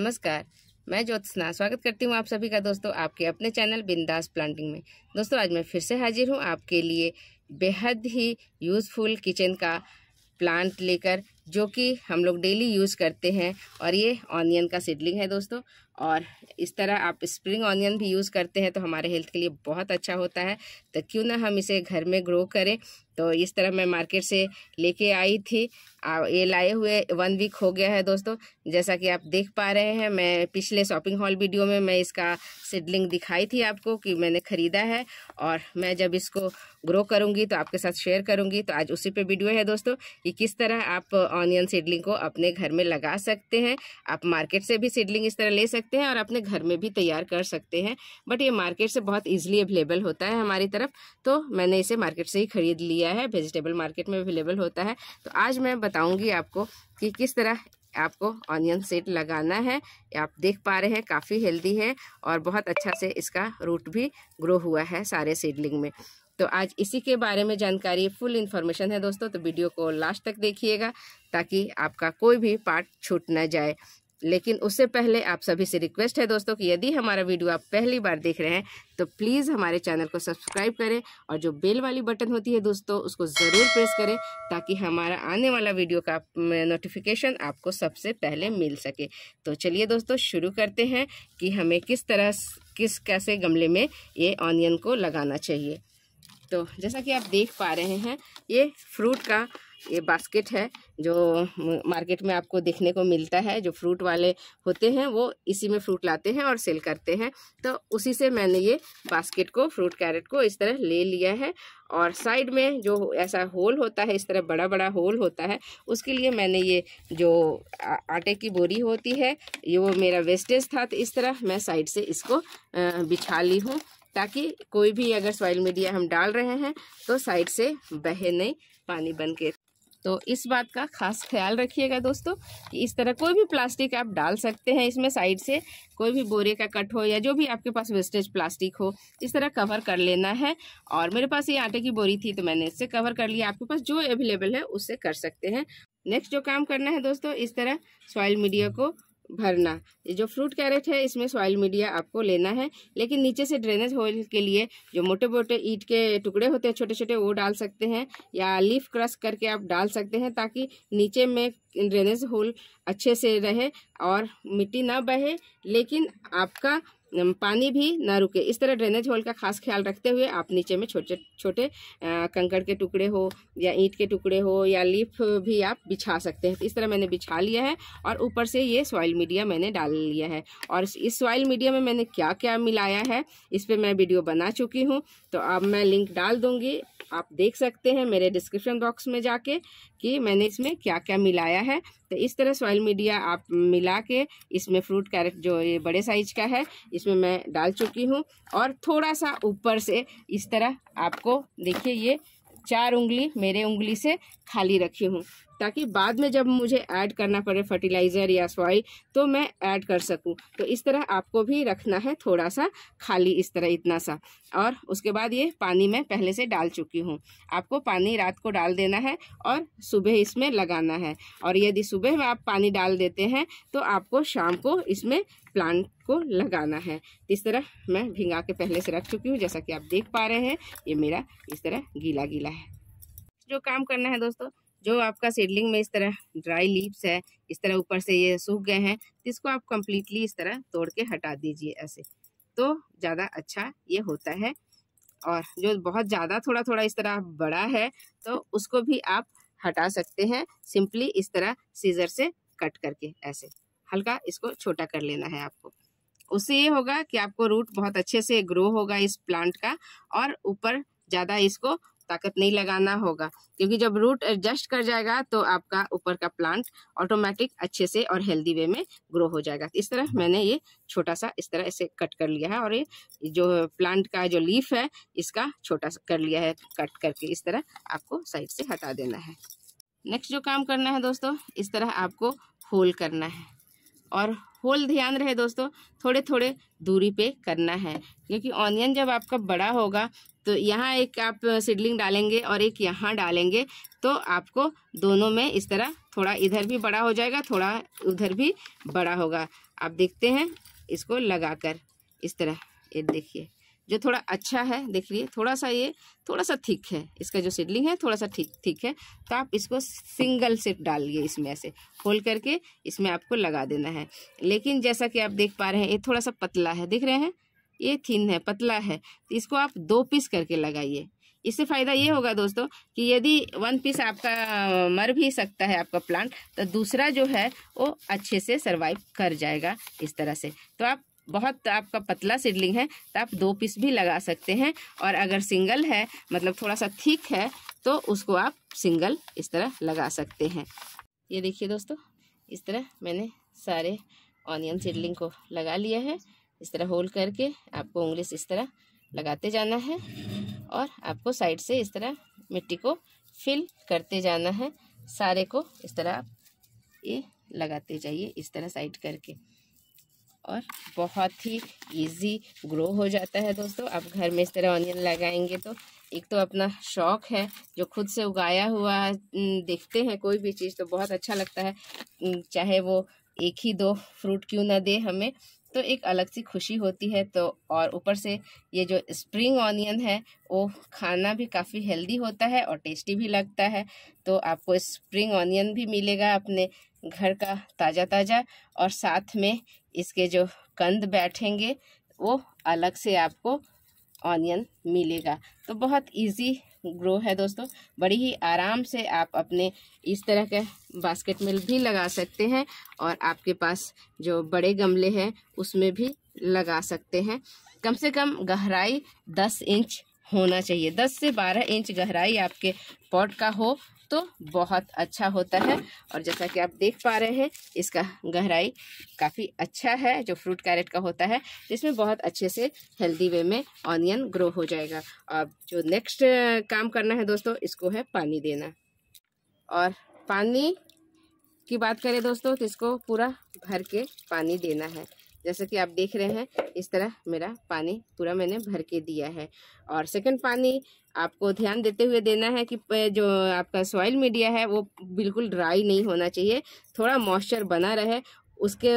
नमस्कार मैं ज्योत्सना स्वागत करती हूँ आप सभी का दोस्तों आपके अपने चैनल बिंदास प्लांटिंग में दोस्तों आज मैं फिर से हाजिर हूँ आपके लिए बेहद ही यूज़फुल किचन का प्लांट लेकर जो कि हम लोग डेली यूज़ करते हैं और ये ऑनियन का सीडलिंग है दोस्तों और इस तरह आप स्प्रिंग ऑनियन भी यूज़ करते हैं तो हमारे हेल्थ के लिए बहुत अच्छा होता है तो क्यों ना हम इसे घर में ग्रो करें तो इस तरह मैं मार्केट से लेके आई थी आ, ये लाए हुए वन वीक हो गया है दोस्तों जैसा कि आप देख पा रहे हैं मैं पिछले शॉपिंग हॉल वीडियो में मैं इसका सिडलिंग दिखाई थी आपको कि मैंने ख़रीदा है और मैं जब इसको ग्रो करूँगी तो आपके साथ शेयर करूँगी तो आज उसी पर वीडियो है दोस्तों कि किस तरह आप ऑनियन सीडलिंग को अपने घर में लगा सकते हैं आप मार्केट से भी सीडलिंग इस तरह ले सकते हैं और अपने घर में भी तैयार कर सकते हैं बट ये मार्केट से बहुत ईजिली अवेलेबल होता है हमारी तरफ तो मैंने इसे मार्केट से ही खरीद लिया है वेजिटेबल मार्केट में अवेलेबल होता है तो आज मैं बताऊँगी आपको कि किस तरह आपको ऑनियन सीड लगाना है आप देख पा रहे हैं काफ़ी हेल्दी है और बहुत अच्छा से इसका रूट भी ग्रो हुआ है सारे सीडलिंग में तो आज इसी के बारे में जानकारी फुल इन्फॉर्मेशन है दोस्तों तो वीडियो को लास्ट तक देखिएगा ताकि आपका कोई भी पार्ट छूट ना जाए लेकिन उससे पहले आप सभी से रिक्वेस्ट है दोस्तों कि यदि हमारा वीडियो आप पहली बार देख रहे हैं तो प्लीज़ हमारे चैनल को सब्सक्राइब करें और जो बेल वाली बटन होती है दोस्तों उसको ज़रूर प्रेस करें ताकि हमारा आने वाला वीडियो का नोटिफिकेशन आपको सबसे पहले मिल सके तो चलिए दोस्तों शुरू करते हैं कि हमें किस तरह किस कैसे गमले में ये ऑनियन को लगाना चाहिए तो जैसा कि आप देख पा रहे हैं ये फ्रूट का ये बास्केट है जो मार्केट में आपको देखने को मिलता है जो फ्रूट वाले होते हैं वो इसी में फ्रूट लाते हैं और सेल करते हैं तो उसी से मैंने ये बास्केट को फ्रूट कैरेट को इस तरह ले लिया है और साइड में जो ऐसा होल होता है इस तरह बड़ा बड़ा होल होता है उसके लिए मैंने ये जो आटे की बोरी होती है ये वो मेरा वेस्टेज था तो इस तरह मैं साइड से इसको बिछा ली हूँ ताकि कोई भी अगर सॉइल मीडिया हम डाल रहे हैं तो साइड से बहे नहीं पानी बन के तो इस बात का खास ख्याल रखिएगा दोस्तों कि इस तरह कोई भी प्लास्टिक आप डाल सकते हैं इसमें साइड से कोई भी बोरे का कट हो या जो भी आपके पास वेस्टेज प्लास्टिक हो इस तरह कवर कर लेना है और मेरे पास ये आटे की बोरी थी तो मैंने इससे कवर कर लिया आपके पास जो अवेलेबल है उससे कर सकते हैं नेक्स्ट जो काम करना है दोस्तों इस तरह सॉइल मीडिया को भरना जो फ्रूट कैरेट है इसमें सॉइल मीडिया आपको लेना है लेकिन नीचे से ड्रेनेज होल के लिए जो मोटे मोटे ईट के टुकड़े होते हैं छोटे छोटे वो डाल सकते हैं या लीफ क्रश करके आप डाल सकते हैं ताकि नीचे में ड्रेनेज होल अच्छे से रहे और मिट्टी ना बहे लेकिन आपका पानी भी ना रुके इस तरह ड्रेनेज होल का खास ख्याल रखते हुए आप नीचे में छोटे छोटे कंकड़ के टुकड़े हो या ईंट के टुकड़े हो या लीफ भी आप बिछा सकते हैं तो इस तरह मैंने बिछा लिया है और ऊपर से ये सॉइल मीडिया मैंने डाल लिया है और इस सॉइल मीडिया में मैंने क्या क्या मिलाया है इस पर मैं वीडियो बना चुकी हूँ तो अब मैं लिंक डाल दूँगी आप देख सकते हैं मेरे डिस्क्रिप्शन बॉक्स में जाके कि मैंने इसमें क्या क्या मिलाया है तो इस तरह सॉइल मीडिया आप मिला के इसमें फ्रूट कैरेट जो ये बड़े साइज का है इसमें मैं डाल चुकी हूँ और थोड़ा सा ऊपर से इस तरह आपको देखिए ये चार उंगली मेरे उंगली से खाली रखी हूँ ताकि बाद में जब मुझे ऐड करना पड़े फर्टिलाइज़र या सॉइल तो मैं ऐड कर सकूँ तो इस तरह आपको भी रखना है थोड़ा सा खाली इस तरह इतना सा और उसके बाद ये पानी मैं पहले से डाल चुकी हूँ आपको पानी रात को डाल देना है और सुबह इसमें लगाना है और यदि सुबह में आप पानी डाल देते हैं तो आपको शाम को इसमें प्लांट को लगाना है इस तरह मैं भिंगा के पहले से रख चुकी हूँ जैसा कि आप देख पा रहे हैं ये मेरा इस तरह गीला गीला है जो काम करना है दोस्तों जो आपका सीडलिंग में इस तरह ड्राई लीव्स है इस तरह ऊपर से ये सूख गए हैं तो इसको आप कम्प्लीटली इस तरह तोड़ के हटा दीजिए ऐसे तो ज़्यादा अच्छा ये होता है और जो बहुत ज़्यादा थोड़ा थोड़ा इस तरह बड़ा है तो उसको भी आप हटा सकते हैं सिंपली इस तरह सीजर से कट करके ऐसे हल्का इसको छोटा कर लेना है आपको उससे ये होगा कि आपको रूट बहुत अच्छे से ग्रो होगा इस प्लांट का और ऊपर ज़्यादा इसको ताकत नहीं लगाना होगा क्योंकि जब रूट एडजस्ट कर जाएगा तो आपका ऊपर का प्लांट ऑटोमेटिक अच्छे से और हेल्दी वे में ग्रो हो जाएगा इस तरह मैंने ये छोटा सा इस तरह इसे कट कर लिया है और ये जो प्लांट का जो लीफ है इसका छोटा सा कर लिया है कट करके इस तरह आपको साइड से हटा देना है नेक्स्ट जो काम करना है दोस्तों इस तरह आपको होल करना है और होल ध्यान रहे दोस्तों थोड़े थोड़े दूरी पे करना है क्योंकि ऑनियन जब आपका बड़ा होगा तो यहाँ एक आप सीडलिंग डालेंगे और एक यहाँ डालेंगे तो आपको दोनों में इस तरह थोड़ा इधर भी बड़ा हो जाएगा थोड़ा उधर भी बड़ा होगा आप देखते हैं इसको लगाकर इस तरह ये देखिए जो थोड़ा अच्छा है देख लिए थोड़ा सा ये थोड़ा सा थिक है इसका जो सीडलिंग है थोड़ा सा ठीक ठीक है तो आप इसको सिंगल से डालिए इसमें ऐसे होल्ड करके इसमें आपको लगा देना है लेकिन जैसा कि आप देख पा रहे हैं ये थोड़ा सा पतला है देख रहे हैं ये थिन है पतला है तो इसको आप दो पीस करके लगाइए इससे फ़ायदा ये होगा दोस्तों कि यदि वन पीस आपका मर भी सकता है आपका प्लांट तो दूसरा जो है वो अच्छे से सर्वाइव कर जाएगा इस तरह से तो आप बहुत आपका पतला सीडलिंग है तो आप दो पीस भी लगा सकते हैं और अगर सिंगल है मतलब थोड़ा सा थिक है तो उसको आप सिंगल इस तरह लगा सकते हैं ये देखिए दोस्तों इस तरह मैंने सारे ऑनियन सीडलिंग को लगा लिया है इस तरह होल्ड करके आपको उंगली से इस तरह लगाते जाना है और आपको साइड से इस तरह मिट्टी को फिल करते जाना है सारे को इस तरह आप ये लगाते जाइए इस तरह साइड करके और बहुत ही इजी ग्रो हो जाता है दोस्तों आप घर में इस तरह ऑनियन लगाएंगे तो एक तो अपना शौक है जो खुद से उगाया हुआ देखते हैं कोई भी चीज़ तो बहुत अच्छा लगता है चाहे वो एक ही दो फ्रूट क्यों ना दे हमें तो एक अलग सी खुशी होती है तो और ऊपर से ये जो स्प्रिंग ऑनियन है वो खाना भी काफ़ी हेल्दी होता है और टेस्टी भी लगता है तो आपको स्प्रिंग ऑनियन भी मिलेगा अपने घर का ताज़ा ताज़ा और साथ में इसके जो कंद बैठेंगे वो अलग से आपको ऑनियन मिलेगा तो बहुत इजी ग्रो है दोस्तों बड़ी ही आराम से आप अपने इस तरह के बास्केट में भी लगा सकते हैं और आपके पास जो बड़े गमले हैं उसमें भी लगा सकते हैं कम से कम गहराई दस इंच होना चाहिए दस से बारह इंच गहराई आपके पॉट का हो तो बहुत अच्छा होता है और जैसा कि आप देख पा रहे हैं इसका गहराई काफ़ी अच्छा है जो फ्रूट कैरेट का होता है जिसमें बहुत अच्छे से हेल्दी वे में ऑनियन ग्रो हो जाएगा अब जो नेक्स्ट काम करना है दोस्तों इसको है पानी देना और पानी की बात करें दोस्तों तो इसको पूरा भर के पानी देना है जैसा कि आप देख रहे हैं इस तरह मेरा पानी पूरा मैंने भर के दिया है और सेकंड पानी आपको ध्यान देते हुए देना है कि जो आपका सॉइल मीडिया है वो बिल्कुल ड्राई नहीं होना चाहिए थोड़ा मॉइस्चर बना रहे उसके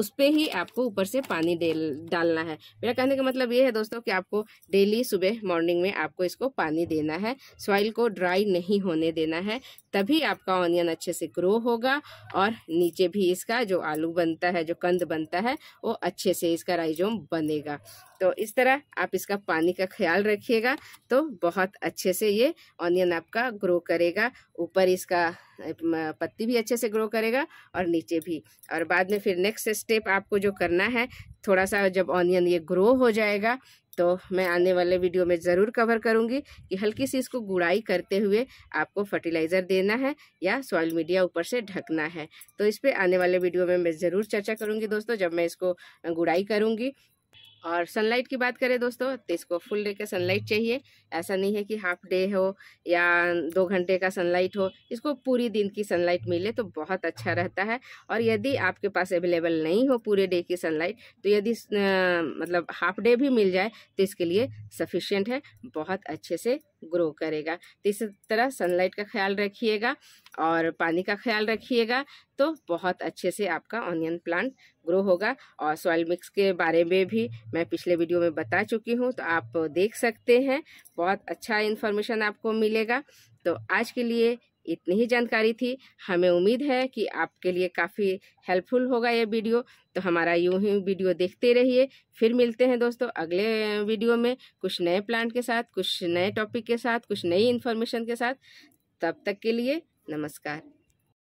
उस पर ही आपको ऊपर से पानी डालना है मेरा कहने का मतलब ये है दोस्तों कि आपको डेली सुबह मॉर्निंग में आपको इसको पानी देना है सॉइल को ड्राई नहीं होने देना है तभी आपका ऑनियन अच्छे से ग्रो होगा और नीचे भी इसका जो आलू बनता है जो कंद बनता है वो अच्छे से इसका राइजोम बनेगा तो इस तरह आप इसका पानी का ख्याल रखिएगा तो बहुत अच्छे से ये ऑनियन आपका ग्रो करेगा ऊपर इसका पत्ती भी अच्छे से ग्रो करेगा और नीचे भी और बाद में फिर नेक्स्ट स्टेप आपको जो करना है थोड़ा सा जब ऑनियन ये ग्रो हो जाएगा तो मैं आने वाले वीडियो में ज़रूर कवर करूँगी कि हल्की सी इसको गुड़ाई करते हुए आपको फर्टिलाइज़र देना है या सॉइल मीडिया ऊपर से ढकना है तो इस पर आने वाले वीडियो में मैं ज़रूर चर्चा करूंगी दोस्तों जब मैं इसको गुड़ाई करूंगी और सनलाइट की बात करें दोस्तों तो इसको फुल डे का सनलाइट चाहिए ऐसा नहीं है कि हाफ डे हो या दो घंटे का सनलाइट हो इसको पूरी दिन की सनलाइट मिले तो बहुत अच्छा रहता है और यदि आपके पास अवेलेबल नहीं हो पूरे डे की सनलाइट तो यदि मतलब हाफ डे भी मिल जाए तो इसके लिए सफिशियंट है बहुत अच्छे से ग्रो करेगा तो इस तरह सनलाइट का ख्याल रखिएगा और पानी का ख्याल रखिएगा तो बहुत अच्छे से आपका ऑनियन प्लांट ग्रो होगा और सॉइल मिक्स के बारे में भी मैं पिछले वीडियो में बता चुकी हूँ तो आप देख सकते हैं बहुत अच्छा इन्फॉर्मेशन आपको मिलेगा तो आज के लिए इतनी ही जानकारी थी हमें उम्मीद है कि आपके लिए काफ़ी हेल्पफुल होगा ये वीडियो तो हमारा यूं ही वीडियो देखते रहिए फिर मिलते हैं दोस्तों अगले वीडियो में कुछ नए प्लांट के साथ कुछ नए टॉपिक के साथ कुछ नई इन्फॉर्मेशन के साथ तब तक के लिए नमस्कार